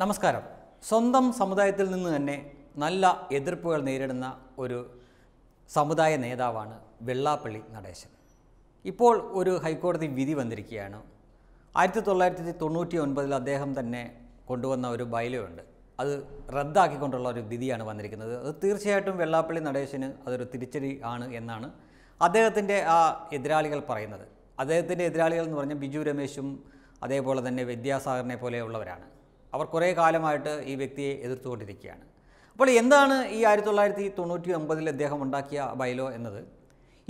നമസ്കാരം സ്വന്തം സമുദായത്തിൽ നിന്ന് തന്നെ നല്ല എതിർപ്പുകൾ നേരിടുന്ന ഒരു സമുദായ നേതാവാണ് വെള്ളാപ്പള്ളി നടേശൻ ഇപ്പോൾ ഒരു ഹൈക്കോടതി വിധി വന്നിരിക്കുകയാണ് ആയിരത്തി തൊള്ളായിരത്തി തൊണ്ണൂറ്റി ഒൻപതിൽ അദ്ദേഹം തന്നെ കൊണ്ടുവന്ന ഒരു ബൈലയുണ്ട് അത് റദ്ദാക്കിക്കൊണ്ടുള്ള ഒരു വിധിയാണ് വന്നിരിക്കുന്നത് അത് തീർച്ചയായിട്ടും വെള്ളാപ്പള്ളി നടേശന് അതൊരു തിരിച്ചടി ആണ് എന്നാണ് അദ്ദേഹത്തിൻ്റെ ആ എതിരാളികൾ പറയുന്നത് അദ്ദേഹത്തിൻ്റെ എതിരാളികൾ എന്ന് പറഞ്ഞാൽ ബിജു രമേശും അതേപോലെ തന്നെ വിദ്യാസാഗറിനെ പോലെയുള്ളവരാണ് അവർ കുറേ കാലമായിട്ട് ഈ വ്യക്തിയെ എതിർത്തുകൊണ്ടിരിക്കുകയാണ് അപ്പോൾ എന്താണ് ഈ ആയിരത്തി തൊള്ളായിരത്തി തൊണ്ണൂറ്റി ഒമ്പതിൽ അദ്ദേഹം ഉണ്ടാക്കിയ ബൈലോ എന്നത്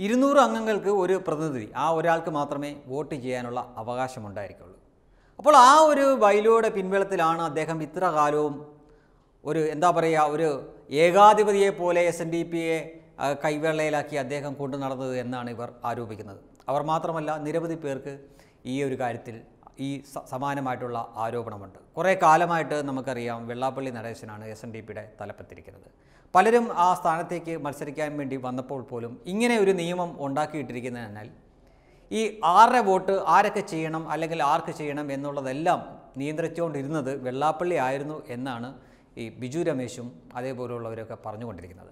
ഇരുന്നൂറ് അംഗങ്ങൾക്ക് ഒരു പ്രതിനിധി ആ ഒരാൾക്ക് മാത്രമേ വോട്ട് ചെയ്യാനുള്ള അവകാശമുണ്ടായിരിക്കുള്ളൂ അപ്പോൾ ആ ഒരു ബൈലോയുടെ പിൻബലത്തിലാണ് അദ്ദേഹം ഇത്ര കാലവും ഒരു എന്താ പറയുക ഒരു ഏകാധിപതിയെ പോലെ എസ് എൻ ഡി പിയെ കൈവെള്ളയിലാക്കി അദ്ദേഹം കൊണ്ടു നടന്നത് എന്നാണ് ഇവർ ആരോപിക്കുന്നത് അവർ മാത്രമല്ല നിരവധി പേർക്ക് ഈ ഒരു കാര്യത്തിൽ ഈ സമാനമായിട്ടുള്ള ആരോപണമുണ്ട് കുറേ കാലമായിട്ട് നമുക്കറിയാം വെള്ളാപ്പള്ളി നടേശനാണ് എസ് എൻ ഡി പിയുടെ തലപ്പത്തിരിക്കുന്നത് പലരും ആ സ്ഥാനത്തേക്ക് മത്സരിക്കാൻ വേണ്ടി വന്നപ്പോൾ പോലും ഇങ്ങനെ ഒരു നിയമം ഉണ്ടാക്കിയിട്ടിരിക്കുന്നതിനാൽ ഈ ആറര വോട്ട് ആരൊക്കെ ചെയ്യണം അല്ലെങ്കിൽ ആർക്ക് ചെയ്യണം എന്നുള്ളതെല്ലാം നിയന്ത്രിച്ചുകൊണ്ടിരുന്നത് വെള്ളാപ്പള്ളി ആയിരുന്നു എന്നാണ് ഈ ബിജു രമേശും അതേപോലെയുള്ളവരൊക്കെ പറഞ്ഞുകൊണ്ടിരിക്കുന്നത്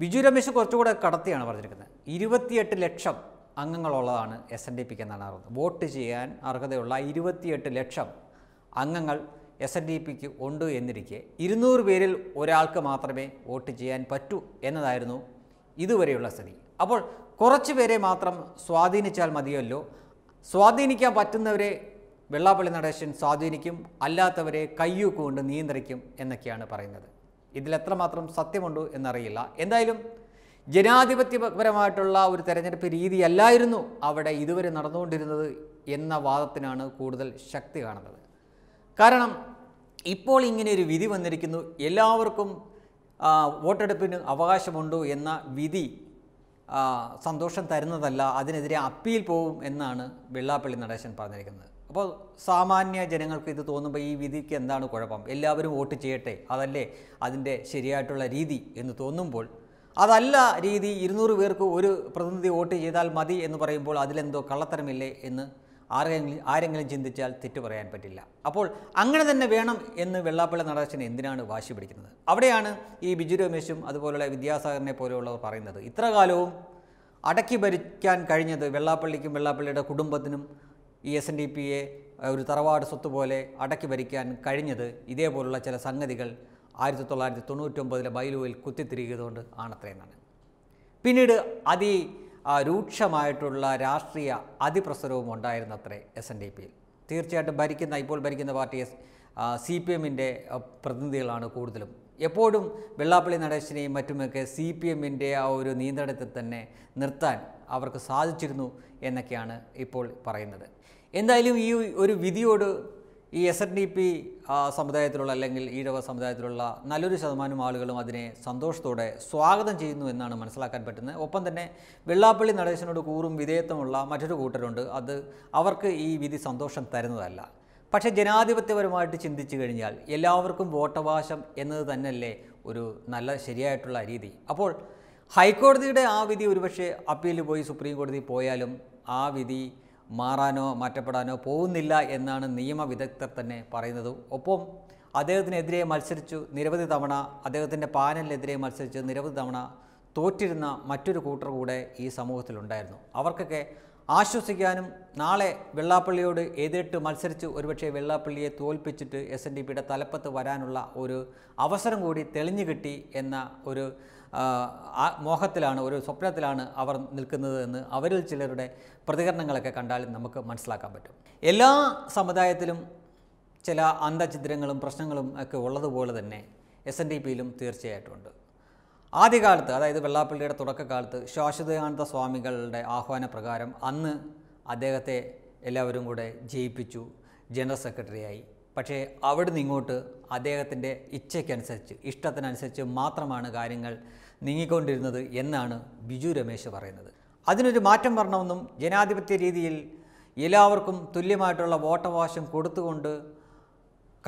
ബിജു രമേശ് കുറച്ചുകൂടെ കടത്തിയാണ് പറഞ്ഞിരിക്കുന്നത് ഇരുപത്തിയെട്ട് ലക്ഷം അംഗങ്ങളുള്ളതാണ് എസ് എൻ ഡി പിക്ക് എന്നാണ് അറിയുന്നത് വോട്ട് ചെയ്യാൻ അർഹതയുള്ള ഇരുപത്തിയെട്ട് ലക്ഷം അംഗങ്ങൾ എസ് എൻ ഡി പിക്ക് ഉണ്ട് എന്നിരിക്കെ ഇരുന്നൂറ് പേരിൽ ഒരാൾക്ക് മാത്രമേ വോട്ട് ചെയ്യാൻ പറ്റൂ എന്നതായിരുന്നു ഇതുവരെയുള്ള സ്ഥിതി അപ്പോൾ കുറച്ച് പേരെ മാത്രം സ്വാധീനിച്ചാൽ മതിയല്ലോ സ്വാധീനിക്കാൻ പറ്റുന്നവരെ വെള്ളാപ്പള്ളി നടേശൻ സ്വാധീനിക്കും അല്ലാത്തവരെ കയ്യൂക്കുകൊണ്ട് നിയന്ത്രിക്കും എന്നൊക്കെയാണ് പറയുന്നത് ഇതിലെത്രമാത്രം സത്യമുണ്ടോ എന്നറിയില്ല എന്തായാലും ജനാധിപത്യപരമായിട്ടുള്ള ഒരു തെരഞ്ഞെടുപ്പ് രീതിയല്ലായിരുന്നു അവിടെ ഇതുവരെ നടന്നുകൊണ്ടിരുന്നത് എന്ന വാദത്തിനാണ് കൂടുതൽ ശക്തി കാണുന്നത് കാരണം ഇപ്പോൾ ഇങ്ങനെ ഒരു വിധി വന്നിരിക്കുന്നു എല്ലാവർക്കും വോട്ടെടുപ്പിന് അവകാശമുണ്ട് എന്ന വിധി സന്തോഷം തരുന്നതല്ല അതിനെതിരെ അപ്പീൽ പോവും എന്നാണ് വെള്ളാപ്പള്ളി നടേശൻ പറഞ്ഞിരിക്കുന്നത് അപ്പോൾ സാമാന്യ ജനങ്ങൾക്ക് ഇത് തോന്നുമ്പോൾ ഈ വിധിക്ക് എന്താണ് കുഴപ്പം എല്ലാവരും വോട്ട് ചെയ്യട്ടെ അതല്ലേ അതിൻ്റെ ശരിയായിട്ടുള്ള രീതി എന്ന് തോന്നുമ്പോൾ അതല്ല രീതി ഇരുന്നൂറ് പേർക്ക് ഒരു പ്രതിനിധി വോട്ട് ചെയ്താൽ മതി എന്ന് പറയുമ്പോൾ അതിലെന്തോ കള്ളത്തരമില്ലേ എന്ന് ആരെങ്കിലും ആരെങ്കിലും ചിന്തിച്ചാൽ തെറ്റു പറയാൻ പറ്റില്ല അപ്പോൾ അങ്ങനെ തന്നെ വേണം എന്ന് വെള്ളാപ്പള്ളി നടേശൻ എന്തിനാണ് വാശി പിടിക്കുന്നത് അവിടെയാണ് ഈ ബിജു രമേശും അതുപോലുള്ള വിദ്യാസാഗറിനെ പോലെയുള്ളവർ പറയുന്നത് ഇത്ര കാലവും അടക്കി ഭരിക്കാൻ കഴിഞ്ഞത് വെള്ളാപ്പള്ളിക്കും വെള്ളാപ്പള്ളിയുടെ കുടുംബത്തിനും ഈ എസ് എൻ ഡി പിയെ ഒരു തറവാട് സ്വത്ത് പോലെ അടക്കി ഭരിക്കാൻ കഴിഞ്ഞത് ഇതേപോലുള്ള ചില സംഗതികൾ ആയിരത്തി തൊള്ളായിരത്തി തൊണ്ണൂറ്റൊമ്പതിലെ ബൈലുവിൽ കുത്തിത്തിരികിയതുകൊണ്ട് ആണത്രയെന്നാണ് പിന്നീട് അതി രൂക്ഷമായിട്ടുള്ള രാഷ്ട്രീയ അതിപ്രസരവും ഉണ്ടായിരുന്നത്രേ എസ് എൻ ഡി പിയിൽ തീർച്ചയായിട്ടും ഭരിക്കുന്ന ഇപ്പോൾ ഭരിക്കുന്ന പാർട്ടി എസ് സി പി എമ്മിൻ്റെ പ്രതിനിധികളാണ് കൂടുതലും എപ്പോഴും വെള്ളാപ്പള്ളി നടേശനെയും മറ്റുമൊക്കെ സി പി എമ്മിൻ്റെ ആ ഒരു നിയന്ത്രണത്തിൽ തന്നെ നിർത്താൻ അവർക്ക് സാധിച്ചിരുന്നു എന്നൊക്കെയാണ് ഇപ്പോൾ പറയുന്നത് എന്തായാലും ഈ ഒരു വിധിയോട് ഈ എസ് എൻ ഡി പി സമുദായത്തിലുള്ള അല്ലെങ്കിൽ ഈഴവ സമുദായത്തിലുള്ള നല്ലൊരു ശതമാനം ആളുകളും അതിനെ സന്തോഷത്തോടെ സ്വാഗതം ചെയ്യുന്നു എന്നാണ് മനസ്സിലാക്കാൻ പറ്റുന്നത് ഒപ്പം തന്നെ വെള്ളാപ്പള്ളി നടേശനോട് കൂറും വിധേയത്വമുള്ള മറ്റൊരു കൂട്ടരുണ്ട് അത് അവർക്ക് ഈ വിധി സന്തോഷം തരുന്നതല്ല പക്ഷേ ജനാധിപത്യപരമായിട്ട് ചിന്തിച്ചു കഴിഞ്ഞാൽ എല്ലാവർക്കും വോട്ടവകാശം എന്നത് തന്നെയല്ലേ ഒരു നല്ല ശരിയായിട്ടുള്ള രീതി അപ്പോൾ ഹൈക്കോടതിയുടെ ആ വിധി ഒരുപക്ഷെ അപ്പീൽ പോയി സുപ്രീം കോടതി പോയാലും ആ വിധി മാറാനോ മാറ്റപ്പെടാനോ പോകുന്നില്ല എന്നാണ് നിയമവിദഗ്ധർ തന്നെ പറയുന്നത് ഒപ്പം അദ്ദേഹത്തിനെതിരെ മത്സരിച്ചു നിരവധി തവണ അദ്ദേഹത്തിൻ്റെ പാനലിനെതിരെ മത്സരിച്ച് നിരവധി തവണ തോറ്റിരുന്ന മറ്റൊരു കൂട്ടർ കൂടെ ഈ സമൂഹത്തിലുണ്ടായിരുന്നു അവർക്കൊക്കെ ആശ്വസിക്കാനും നാളെ വെള്ളാപ്പള്ളിയോട് എതിരിട്ട് മത്സരിച്ച് ഒരുപക്ഷെ വെള്ളാപ്പള്ളിയെ തോൽപ്പിച്ചിട്ട് എസ് എൻ ഡി പിയുടെ തലപ്പത്ത് വരാനുള്ള ഒരു അവസരം കൂടി തെളിഞ്ഞു കിട്ടി എന്ന ഒരു മോഹത്തിലാണ് ഒരു സ്വപ്നത്തിലാണ് അവർ നിൽക്കുന്നത് എന്ന് അവരിൽ ചിലരുടെ പ്രതികരണങ്ങളൊക്കെ കണ്ടാൽ നമുക്ക് മനസ്സിലാക്കാൻ പറ്റും എല്ലാ സമുദായത്തിലും ചില അന്ധഛിദ്രങ്ങളും പ്രശ്നങ്ങളും ഒക്കെ ഉള്ളതുപോലെ തന്നെ എസ് എൻ ഡി പിയിലും തീർച്ചയായിട്ടുമുണ്ട് ആദ്യകാലത്ത് അതായത് വെള്ളാപ്പള്ളിയുടെ തുടക്കകാലത്ത് ശാശ്വതാനന്ദ സ്വാമികളുടെ ആഹ്വാനപ്രകാരം അന്ന് അദ്ദേഹത്തെ എല്ലാവരും കൂടെ ജയിപ്പിച്ചു ജനറൽ സെക്രട്ടറിയായി പക്ഷേ അവിടുന്ന് ഇങ്ങോട്ട് അദ്ദേഹത്തിൻ്റെ ഇച്ഛയ്ക്കനുസരിച്ച് ഇഷ്ടത്തിനനുസരിച്ച് മാത്രമാണ് കാര്യങ്ങൾ നീങ്ങിക്കൊണ്ടിരുന്നത് എന്നാണ് ബിജു രമേശ് പറയുന്നത് അതിനൊരു മാറ്റം വരണമെന്നും ജനാധിപത്യ രീതിയിൽ എല്ലാവർക്കും തുല്യമായിട്ടുള്ള വോട്ടവകാശം കൊടുത്തുകൊണ്ട്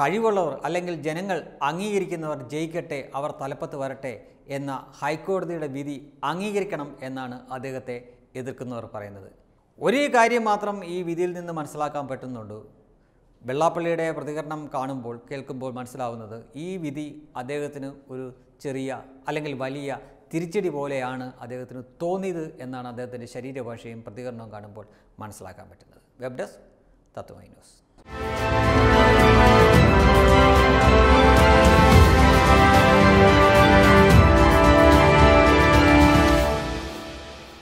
കഴിവുള്ളവർ അല്ലെങ്കിൽ ജനങ്ങൾ അംഗീകരിക്കുന്നവർ ജയിക്കട്ടെ അവർ തലപ്പത്ത് വരട്ടെ എന്ന ഹൈക്കോടതിയുടെ വിധി അംഗീകരിക്കണം എന്നാണ് അദ്ദേഹത്തെ എതിർക്കുന്നവർ പറയുന്നത് ഒരേ കാര്യം മാത്രം ഈ വിധിയിൽ നിന്ന് മനസ്സിലാക്കാൻ പറ്റുന്നുണ്ട് വെള്ളാപ്പള്ളിയുടെ പ്രതികരണം കാണുമ്പോൾ കേൾക്കുമ്പോൾ മനസ്സിലാവുന്നത് ഈ വിധി അദ്ദേഹത്തിന് ഒരു ചെറിയ അല്ലെങ്കിൽ വലിയ തിരിച്ചടി പോലെയാണ് അദ്ദേഹത്തിന് തോന്നിയത് എന്നാണ് അദ്ദേഹത്തിൻ്റെ ശരീരഭാഷയും പ്രതികരണവും കാണുമ്പോൾ മനസ്സിലാക്കാൻ പറ്റുന്നത് വെബ് ഡെസ്ക് തത്വമായി ന്യൂസ്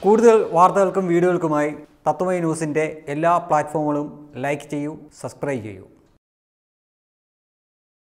കൂടുതൽ വാർത്തകൾക്കും തത്വമയ ന്യൂസിൻ്റെ എല്ലാ പ്ലാറ്റ്ഫോമുകളും ലൈക്ക് ചെയ്യൂ സബ്സ്ക്രൈബ് ചെയ്യൂ